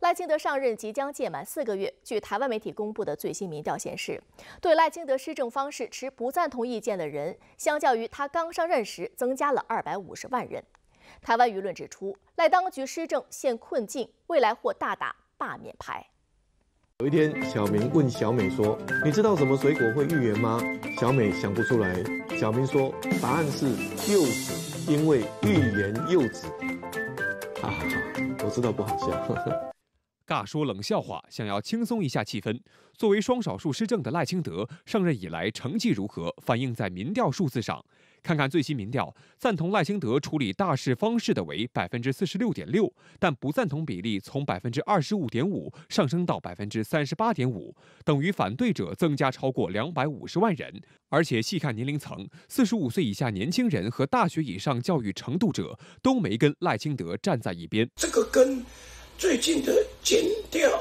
赖清德上任即将届满四个月，据台湾媒体公布的最新民调显示，对赖清德施政方式持不赞同意见的人，相较于他刚上任时增加了二百五十万人。台湾舆论指出，赖当局施政陷困境，未来或大打罢免牌。有一天，小明问小美说：“你知道什么水果会预言吗？”小美想不出来。小明说：“答案是柚子，因为预言柚子。”啊，我知道不好笑。尬说冷笑话，想要轻松一下气氛。作为双少数施政的赖清德上任以来成绩如何，反映在民调数字上。看看最新民调，赞同赖清德处理大事方式的为百分之四十六点六，但不赞同比例从百分之二十五点五上升到百分之三十八点五，等于反对者增加超过两百五十万人。而且细看年龄层，四十五岁以下年轻人和大学以上教育程度者都没跟赖清德站在一边。这个跟最近的检调、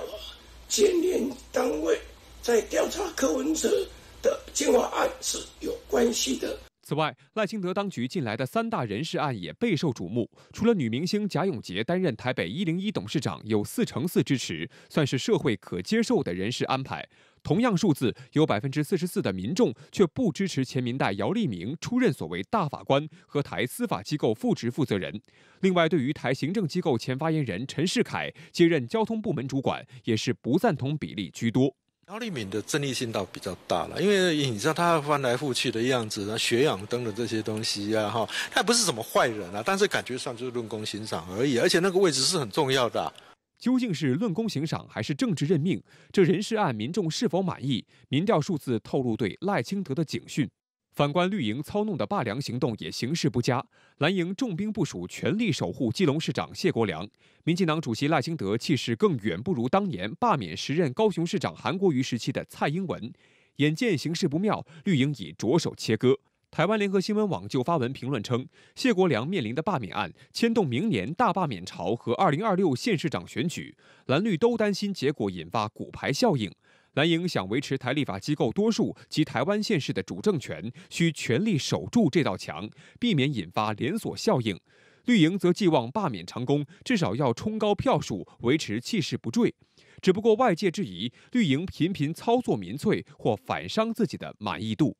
检联单位在调查柯文哲的进华案是有关系的。此外，赖清德当局近来的三大人事案也备受瞩目。除了女明星贾永杰担任台北一零一董事长，有四成四支持，算是社会可接受的人事安排。同样数字，有百分之四十四的民众却不支持前民代姚立明出任所谓大法官和台司法机构副职负责人。另外，对于台行政机构前发言人陈世凯接任交通部门主管，也是不赞同比例居多。高丽敏的争议性倒比较大了，因为你知道他翻来覆去的样子，那血氧灯的这些东西啊，哈，他也不是什么坏人啊，但是感觉上就是论功行赏而已，而且那个位置是很重要的。究竟是论功行赏还是政治任命？这人事案民众是否满意？民调数字透露对赖清德的警讯。反观绿营操弄的罢粮行动也形势不佳，蓝营重兵部署，全力守护基隆市长谢国良。民进党主席赖清德气势更远不如当年罢免时任高雄市长韩国瑜时期的蔡英文。眼见形势不妙，绿营已着手切割。台湾联合新闻网就发文评论称，谢国良面临的罢免案牵动明年大罢免潮和二零二六县市长选举，蓝绿都担心结果引发骨牌效应。蓝营想维持台立法机构多数及台湾县市的主政权，需全力守住这道墙，避免引发连锁效应。绿营则寄望罢免成功，至少要冲高票数，维持气势不坠。只不过外界质疑绿营频频操作民粹，或反伤自己的满意度。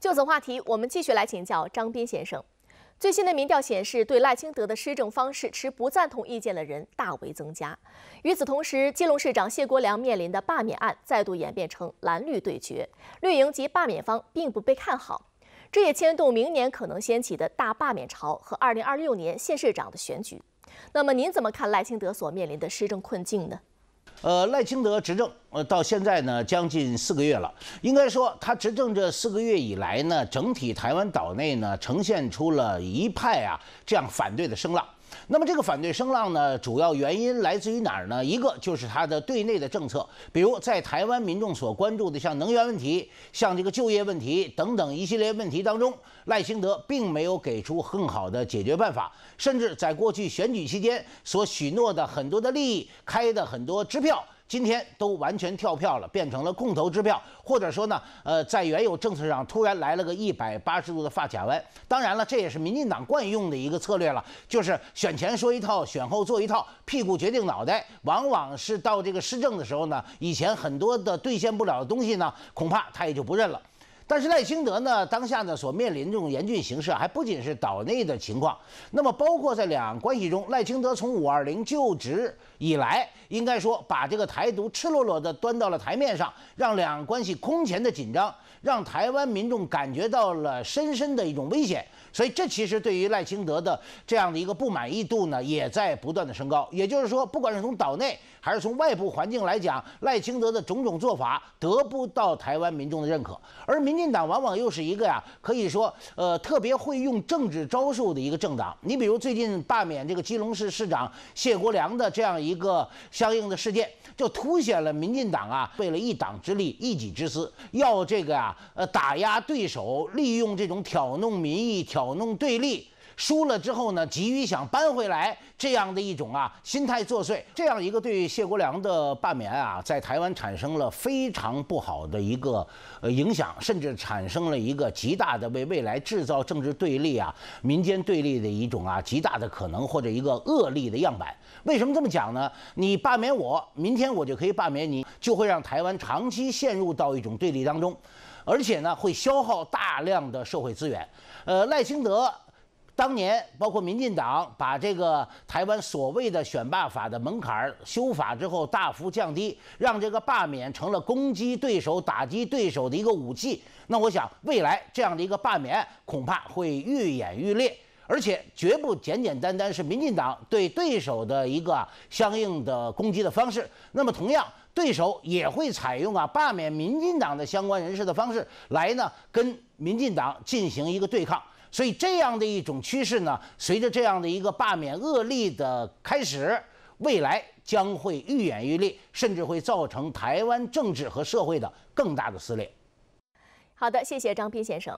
就此话题，我们继续来请教张斌先生。最新的民调显示，对赖清德的施政方式持不赞同意见的人大为增加。与此同时，基隆市长谢国良面临的罢免案再度演变成蓝绿对决，绿营及罢免方并不被看好，这也牵动明年可能掀起的大罢免潮和二零二六年县市长的选举。那么，您怎么看赖清德所面临的施政困境呢？呃，赖清德执政呃到现在呢，将近四个月了。应该说，他执政这四个月以来呢，整体台湾岛内呢，呈现出了一派啊这样反对的声浪。那么这个反对声浪呢，主要原因来自于哪儿呢？一个就是他的对内的政策，比如在台湾民众所关注的像能源问题、像这个就业问题等等一系列问题当中，赖清德并没有给出很好的解决办法，甚至在过去选举期间所许诺的很多的利益、开的很多支票。今天都完全跳票了，变成了空头支票，或者说呢，呃，在原有政策上突然来了个一百八十度的发卡弯。当然了，这也是民进党惯用的一个策略了，就是选前说一套，选后做一套，屁股决定脑袋。往往是到这个施政的时候呢，以前很多的兑现不了的东西呢，恐怕他也就不认了。但是赖清德呢，当下呢所面临的这种严峻形势，还不仅是岛内的情况。那么，包括在两岸关系中，赖清德从五二零就职以来，应该说把这个台独赤裸裸的端到了台面上，让两岸关系空前的紧张，让台湾民众感觉到了深深的一种危险。所以，这其实对于赖清德的这样的一个不满意度呢，也在不断的升高。也就是说，不管是从岛内还是从外部环境来讲，赖清德的种种做法得不到台湾民众的认可，而民。民进党往往又是一个呀，可以说呃特别会用政治招数的一个政党。你比如最近罢免这个基隆市市长谢国良的这样一个相应的事件，就凸显了民进党啊为了一党之利、一己之私，要这个呀呃打压对手，利用这种挑弄民意、挑弄对立。输了之后呢，急于想扳回来，这样的一种啊心态作祟，这样一个对谢国良的罢免啊，在台湾产生了非常不好的一个呃影响，甚至产生了一个极大的为未来制造政治对立啊、民间对立的一种啊极大的可能或者一个恶劣的样板。为什么这么讲呢？你罢免我，明天我就可以罢免你，就会让台湾长期陷入到一种对立当中，而且呢，会消耗大量的社会资源。呃，赖清德。当年包括民进党把这个台湾所谓的选罢法的门槛修法之后大幅降低，让这个罢免成了攻击对手、打击对手的一个武器。那我想未来这样的一个罢免恐怕会愈演愈烈，而且绝不简简单单是民进党对对手的一个相应的攻击的方式。那么同样，对手也会采用啊罢免民进党的相关人士的方式来呢跟民进党进行一个对抗。所以，这样的一种趋势呢，随着这样的一个罢免恶例的开始，未来将会愈演愈烈，甚至会造成台湾政治和社会的更大的撕裂。好的，谢谢张斌先生。